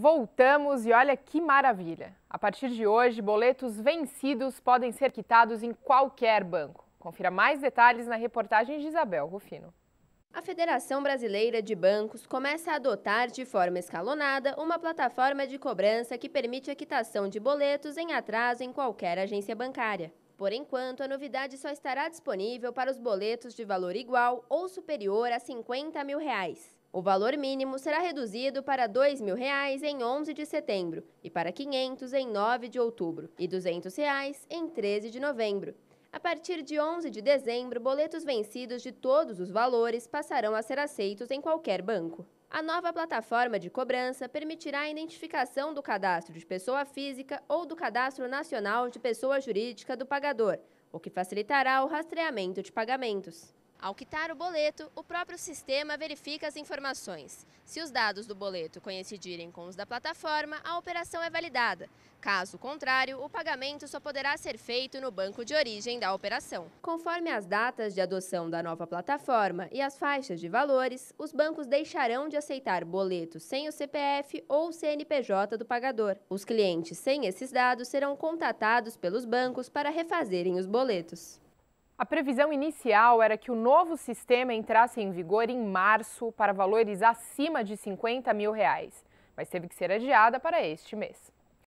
Voltamos e olha que maravilha! A partir de hoje, boletos vencidos podem ser quitados em qualquer banco. Confira mais detalhes na reportagem de Isabel Rufino. A Federação Brasileira de Bancos começa a adotar de forma escalonada uma plataforma de cobrança que permite a quitação de boletos em atraso em qualquer agência bancária. Por enquanto, a novidade só estará disponível para os boletos de valor igual ou superior a 50 mil reais. O valor mínimo será reduzido para R$ 2.000 em 11 de setembro e para R$ 500 em 9 de outubro e R$ 200 reais em 13 de novembro. A partir de 11 de dezembro, boletos vencidos de todos os valores passarão a ser aceitos em qualquer banco. A nova plataforma de cobrança permitirá a identificação do cadastro de pessoa física ou do cadastro nacional de pessoa jurídica do pagador, o que facilitará o rastreamento de pagamentos. Ao quitar o boleto, o próprio sistema verifica as informações. Se os dados do boleto coincidirem com os da plataforma, a operação é validada. Caso contrário, o pagamento só poderá ser feito no banco de origem da operação. Conforme as datas de adoção da nova plataforma e as faixas de valores, os bancos deixarão de aceitar boletos sem o CPF ou o CNPJ do pagador. Os clientes sem esses dados serão contatados pelos bancos para refazerem os boletos. A previsão inicial era que o novo sistema entrasse em vigor em março para valores acima de 50 mil reais, mas teve que ser adiada para este mês.